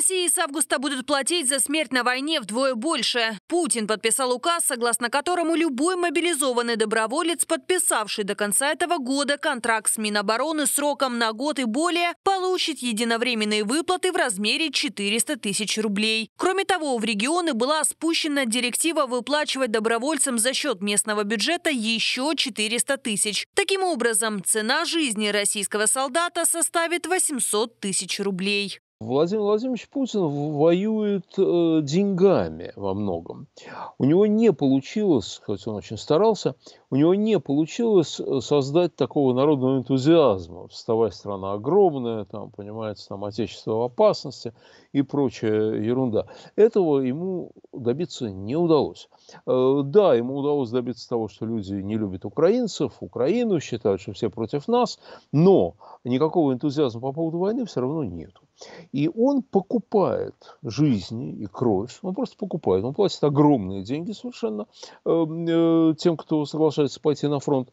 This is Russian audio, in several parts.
России с августа будут платить за смерть на войне вдвое больше. Путин подписал указ, согласно которому любой мобилизованный доброволец, подписавший до конца этого года контракт с Минобороны сроком на год и более, получит единовременные выплаты в размере 400 тысяч рублей. Кроме того, в регионы была спущена директива выплачивать добровольцам за счет местного бюджета еще 400 тысяч. Таким образом, цена жизни российского солдата составит 800 тысяч рублей. Владимир Владимирович Путин воюет э, деньгами во многом. У него не получилось, хоть он очень старался, у него не получилось э, создать такого народного энтузиазма. Вставая страна огромная, там, понимаете, там отечество в опасности и прочая ерунда. Этого ему добиться не удалось. Э, да, ему удалось добиться того, что люди не любят украинцев, Украину считают, что все против нас, но никакого энтузиазма по поводу войны все равно нету. И он покупает жизни и кровь, он просто покупает, он платит огромные деньги совершенно э, э тем, кто соглашается пойти на фронт.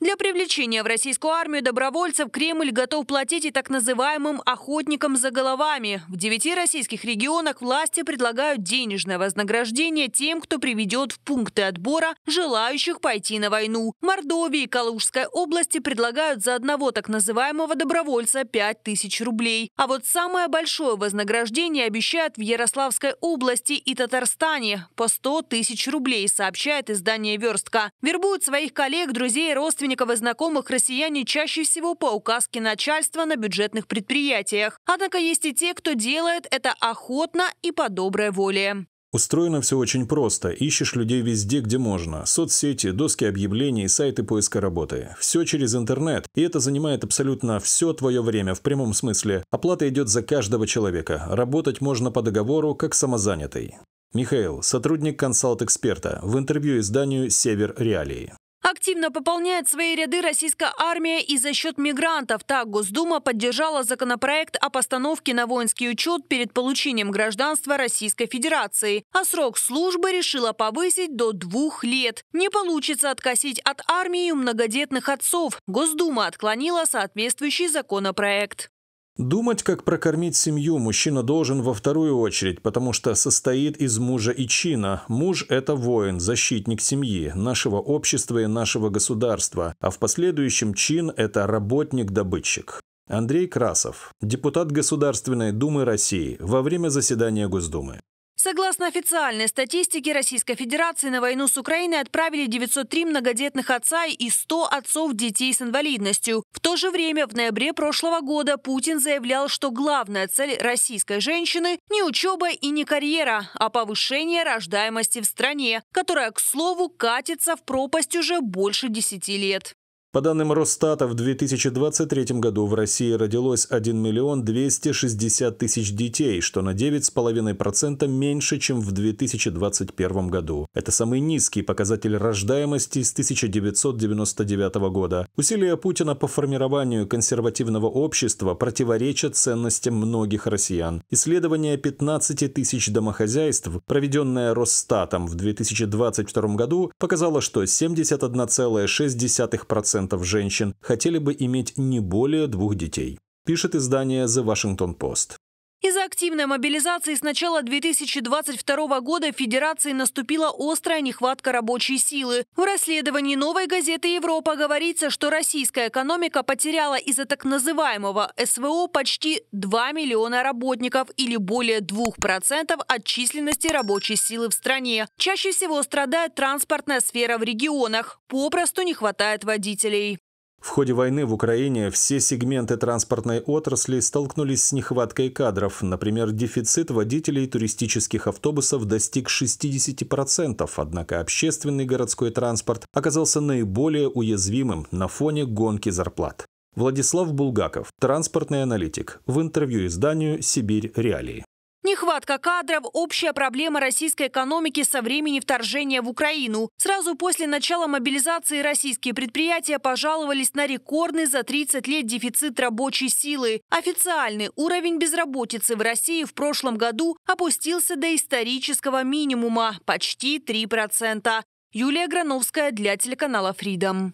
Для привлечения в российскую армию добровольцев Кремль готов платить и так называемым «охотникам за головами». В девяти российских регионах власти предлагают денежное вознаграждение тем, кто приведет в пункты отбора желающих пойти на войну. Мордовии и Калужской области предлагают за одного так называемого добровольца 5 тысяч рублей. А вот самое большое вознаграждение обещают в Ярославской области и Татарстане – по 100 тысяч рублей, сообщает издание «Верстка». Вербуют своих коллег, друзей родственников родственников и знакомых россияне чаще всего по указке начальства на бюджетных предприятиях. Однако есть и те, кто делает это охотно и по доброй воле. Устроено все очень просто. Ищешь людей везде, где можно. Соцсети, доски объявлений, сайты поиска работы. Все через интернет. И это занимает абсолютно все твое время, в прямом смысле. Оплата идет за каждого человека. Работать можно по договору, как самозанятый. Михаил, сотрудник консалт-эксперта, в интервью изданию «Север Реалии». Активно пополняет свои ряды российская армия и за счет мигрантов. Так Госдума поддержала законопроект о постановке на воинский учет перед получением гражданства Российской Федерации. А срок службы решила повысить до двух лет. Не получится откосить от армии многодетных отцов. Госдума отклонила соответствующий законопроект. Думать, как прокормить семью, мужчина должен во вторую очередь, потому что состоит из мужа и чина. Муж – это воин, защитник семьи, нашего общества и нашего государства, а в последующем чин – это работник-добытчик. Андрей Красов, депутат Государственной Думы России, во время заседания Госдумы. Согласно официальной статистике Российской Федерации, на войну с Украиной отправили 903 многодетных отца и 100 отцов детей с инвалидностью. В то же время, в ноябре прошлого года Путин заявлял, что главная цель российской женщины – не учеба и не карьера, а повышение рождаемости в стране, которая, к слову, катится в пропасть уже больше 10 лет. По данным Росстата, в 2023 году в России родилось 1 миллион 260 тысяч детей, что на 9,5% меньше, чем в 2021 году. Это самый низкий показатель рождаемости с 1999 года. Усилия Путина по формированию консервативного общества противоречат ценностям многих россиян. Исследование 15 тысяч домохозяйств, проведенное Росстатом в 2022 году, показало, что 71,6% 40% женщин хотели бы иметь не более двух детей, пишет издание The Washington Post. Из-за активной мобилизации с начала 2022 года в Федерации наступила острая нехватка рабочей силы. В расследовании «Новой газеты Европа» говорится, что российская экономика потеряла из-за так называемого СВО почти 2 миллиона работников или более 2% от численности рабочей силы в стране. Чаще всего страдает транспортная сфера в регионах, попросту не хватает водителей. В ходе войны в Украине все сегменты транспортной отрасли столкнулись с нехваткой кадров. Например, дефицит водителей туристических автобусов достиг 60%, однако общественный городской транспорт оказался наиболее уязвимым на фоне гонки зарплат. Владислав Булгаков, транспортный аналитик, в интервью изданию «Сибирь. Реалии». Нехватка кадров – общая проблема российской экономики со времени вторжения в Украину. Сразу после начала мобилизации российские предприятия пожаловались на рекордный за 30 лет дефицит рабочей силы. Официальный уровень безработицы в России в прошлом году опустился до исторического минимума – почти 3%. Юлия Грановская для телеканала Freedom.